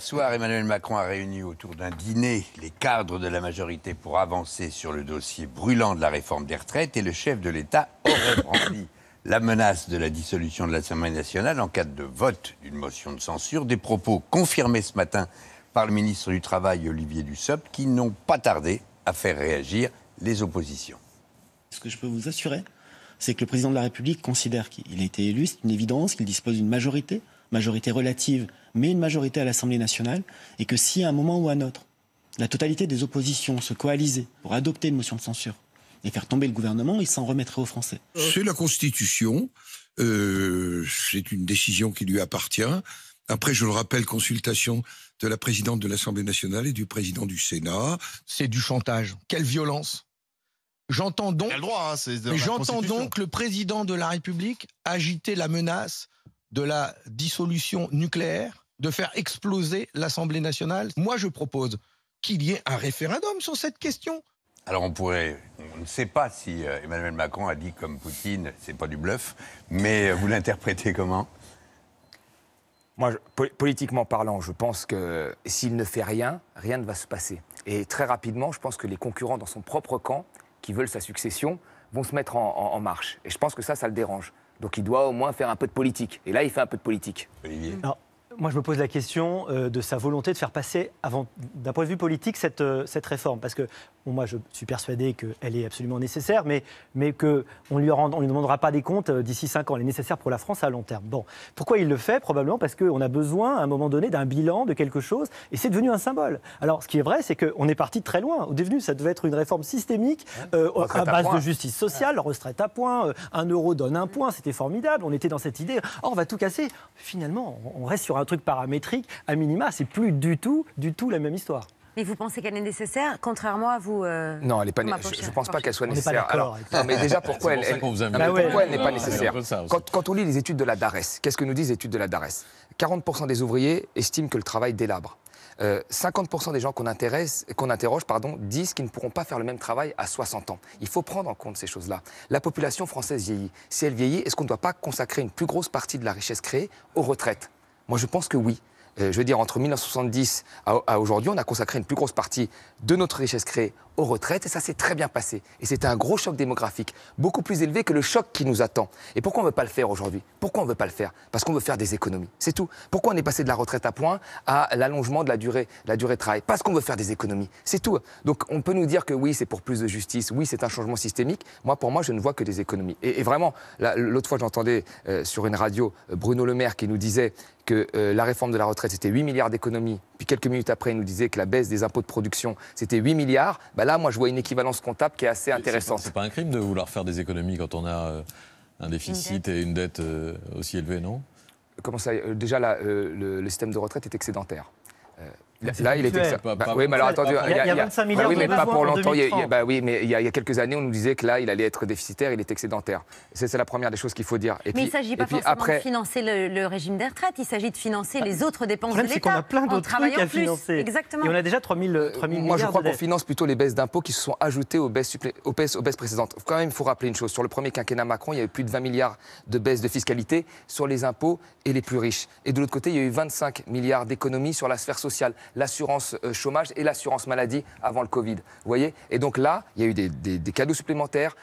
Ce soir, Emmanuel Macron a réuni autour d'un dîner les cadres de la majorité pour avancer sur le dossier brûlant de la réforme des retraites et le chef de l'État aurait brandi la menace de la dissolution de l'Assemblée nationale en cas de vote d'une motion de censure, des propos confirmés ce matin par le ministre du Travail Olivier Dussopt qui n'ont pas tardé à faire réagir les oppositions. Ce que je peux vous assurer, c'est que le président de la République considère qu'il a été élu, c'est une évidence, qu'il dispose d'une majorité majorité relative, mais une majorité à l'Assemblée nationale, et que si à un moment ou à un autre, la totalité des oppositions se coalisaient pour adopter une motion de censure et faire tomber le gouvernement, ils s'en remettraient aux Français. C'est la Constitution, euh, c'est une décision qui lui appartient. Après, je le rappelle, consultation de la présidente de l'Assemblée nationale et du président du Sénat. C'est du chantage. Quelle violence J'entends donc, hein, j'entends donc le président de la République agiter la menace de la dissolution nucléaire, de faire exploser l'Assemblée nationale. Moi, je propose qu'il y ait un référendum sur cette question. Alors on pourrait, on ne sait pas si euh, Emmanuel Macron a dit comme Poutine, c'est pas du bluff, mais euh, vous l'interprétez comment Moi, politiquement parlant, je pense que s'il ne fait rien, rien ne va se passer. Et très rapidement, je pense que les concurrents dans son propre camp, qui veulent sa succession, vont se mettre en marche. Et je pense que ça, ça le dérange. Donc il doit au moins faire un peu de politique. Et là, il fait un peu de politique. Olivier moi, je me pose la question euh, de sa volonté de faire passer, d'un point de vue politique, cette, euh, cette réforme. Parce que moi, je suis persuadé qu'elle est absolument nécessaire, mais, mais qu'on ne lui, demandera pas des comptes euh, d'ici 5 ans. Elle est nécessaire pour la France à long terme. Bon, pourquoi il le fait Probablement parce qu'on a besoin, à un moment donné, d'un bilan, de quelque chose, et c'est devenu un symbole. Alors, ce qui est vrai, c'est qu'on est parti de très loin. Au devenu ça devait être une réforme systémique, à base de justice sociale, retraite à point, un euro donne un point, c'était formidable, on était dans cette idée, Or, oh, on va tout casser. Finalement, on reste sur un truc truc paramétrique, à minima, c'est plus du tout, du tout la même histoire. Mais vous pensez qu'elle est nécessaire, contrairement à vous euh, Non, elle pas je ne pense pas qu'elle soit nécessaire. Alors, mais déjà, bah pourquoi elle, n'est pas ah, nécessaire quand, on lit les études de la DARES, qu'est-ce que nous disent les études de la DARES 40% des ouvriers estiment que le travail délabre. 50% euh, des gens qu'on qu'on interroge pardon, disent qu'ils ne pourront pas faire le même travail à 60 ans. Il faut prendre en compte ces choses-là. La population française vieillit. Si elle vieillit, est-ce qu'on ne doit pas consacrer une plus grosse partie de la richesse créée aux retraites moi, je pense que oui. Euh, je veux dire, entre 1970 à, aujourd'hui, on a consacré une plus grosse partie de notre richesse créée aux retraites, et ça s'est très bien passé. Et c'était un gros choc démographique, beaucoup plus élevé que le choc qui nous attend. Et pourquoi on ne veut pas le faire aujourd'hui Pourquoi on ne veut pas le faire Parce qu'on veut faire des économies, c'est tout. Pourquoi on est passé de la retraite à point à l'allongement de la durée, de la durée de travail Parce qu'on veut faire des économies, c'est tout. Donc on peut nous dire que oui, c'est pour plus de justice, oui, c'est un changement systémique. Moi, pour moi, je ne vois que des économies. Et, vraiment, l'autre fois, j'entendais euh, sur une radio euh, Bruno Le Maire qui nous disait que euh, la réforme de la retraite, c'était 8 milliards d'économies. Puis quelques minutes après, il nous disait que la baisse des impôts de production, c'était 8 milliards. Bah là, moi, je vois une équivalence comptable qui est assez intéressante. C'est pas, pas, un crime de vouloir faire des économies quand on a euh, un déficit et une dette euh, aussi élevée, non Comment ça Déjà, le, système de retraite est excédentaire. Là, il était bah oui, mais alors attendez, il y a, 25 milliards pas pour longtemps. Bah oui, mais il y, quelques années, on nous disait que là, il allait être déficitaire, il est excédentaire. C'est la première des choses qu'il faut dire. mais il ne s'agit pas forcément de financer le, régime des retraites, il s'agit de financer bah, les autres dépenses de l'État. qu'on a plein d'autres Exactement. Et on a déjà 3 000, Moi, je crois qu'on finance plutôt les baisses d'impôts qui se sont ajoutées aux baisses, aux baisses précédentes. Quand même, il faut rappeler une chose. Sur le premier quinquennat Macron, il y avait plus de 20 milliards de baisses de fiscalité sur les impôts et les plus riches. Et de l'autre côté, il y a eu 25 milliards d'économies sur la sphère sociale l'assurance euh, chômage et l'assurance maladie avant le Covid. Vous voyez Et donc là, il y a eu des, des cadeaux supplémentaires,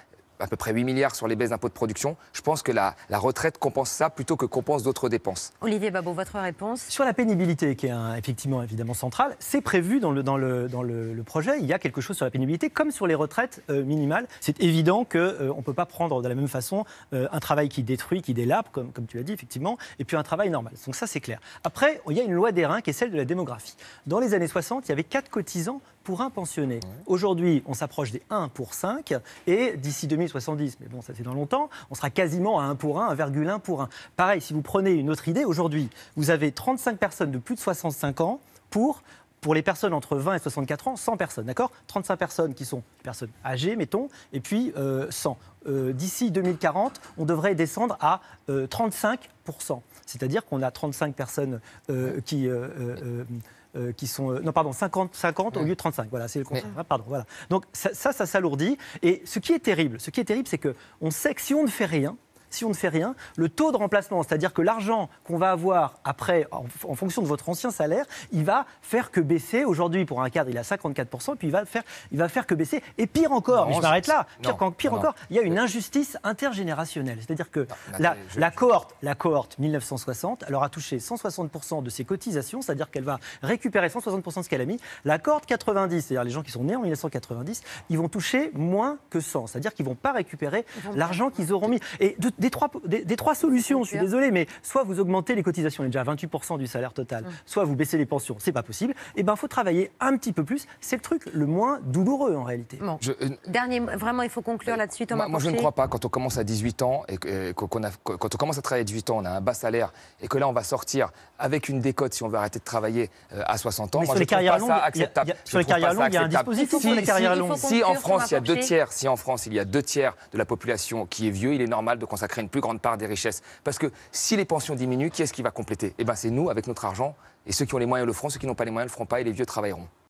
à peu près 8 milliards sur les baisses d'impôts de production. Je pense que la, retraite compense ça plutôt que compense d'autres dépenses. Olivier Babot, votre réponse Sur la pénibilité, qui est effectivement évidemment centrale, c'est prévu dans, le, dans, le, dans le, projet. Il y a quelque chose sur la pénibilité, comme sur les retraites euh, minimales. C'est évident qu'on euh, ne peut pas prendre de la même façon euh, un travail qui détruit, qui délabre, comme, comme tu l'as dit, effectivement, et puis un travail normal. Donc ça, c'est clair. Après, il y a une loi des reins, qui est celle de la démographie. Dans les années 60, il y avait 4 cotisants pour un pensionné. Aujourd'hui, on s'approche des 1 pour 5 et d'ici 2070, mais bon, ça c'est dans longtemps, on sera quasiment à 1 pour 1, 1,1 pour 1. Pareil, si vous prenez une autre idée, aujourd'hui, vous avez 35 personnes de plus de 65 ans pour pour les personnes entre 20 et 64 ans, 100 personnes, d'accord 35 personnes qui sont personnes âgées, mettons, et puis 100. Euh, euh, d'ici 2040, on devrait descendre à 35%. Euh, C'est-à-dire qu'on a 35 personnes qui... qui sont non pardon 50 50 au lieu de 35 voilà c'est le contraire. pardon voilà donc ça ça, ça s'alourdit et ce qui est terrible ce qui est terrible c'est que on sait que si on ne fait rien si on ne fait rien, le taux de remplacement, c'est-à-dire que l'argent qu'on va avoir après, en, fonction de votre ancien salaire, il va faire que baisser. Aujourd'hui, pour un cadre, il a 54%, puis il va faire, il va faire que baisser. Et pire encore, je m'arrête là, pire, encore, il y a une euh, injustice intergénérationnelle. C'est-à-dire que la, la, cohorte, la cohorte 1960, elle aura touché 160% de ses cotisations, c'est-à-dire qu'elle va récupérer 160% de ce qu'elle a mis. La cohorte 90, c'est-à-dire les gens qui sont nés en 1990, ils vont toucher moins que 100, c'est-à-dire qu'ils ne vont pas récupérer l'argent qu'ils auront mis. Et de des trois, des, trois solutions, je suis désolé, mais soit vous augmentez les cotisations, on est déjà à 28% du salaire total, hum. soit vous baissez les pensions, c'est pas possible. Et eh ben, faut travailler un petit peu plus. C'est le truc le moins douloureux en réalité. Euh, Dernier, vraiment, il faut conclure euh, là-dessus, Thomas. Moi, moi je ne crois pas. Quand on commence à 18 ans et qu'on a, quand on commence à travailler à 18 ans, on a un bas salaire et que là, on va sortir avec une décote si on veut arrêter de travailler euh, à 60 ans. sur les carrières longues, sur les carrières longues, il y a un dispositif pour les carrières longues. en France, il a si en France, il y a deux tiers de la population qui est vieux, il est normal de consacrer créer une plus grande part des richesses. Parce que si les pensions diminuent, qui est-ce qui va compléter Eh bien, c'est nous, avec notre argent. Et ceux qui ont les moyens le feront, ceux qui n'ont pas les moyens ne le feront pas, et les vieux travailleront.